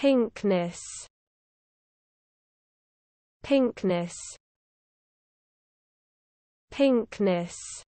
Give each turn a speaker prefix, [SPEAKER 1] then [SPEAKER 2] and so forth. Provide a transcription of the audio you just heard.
[SPEAKER 1] Pinkness Pinkness Pinkness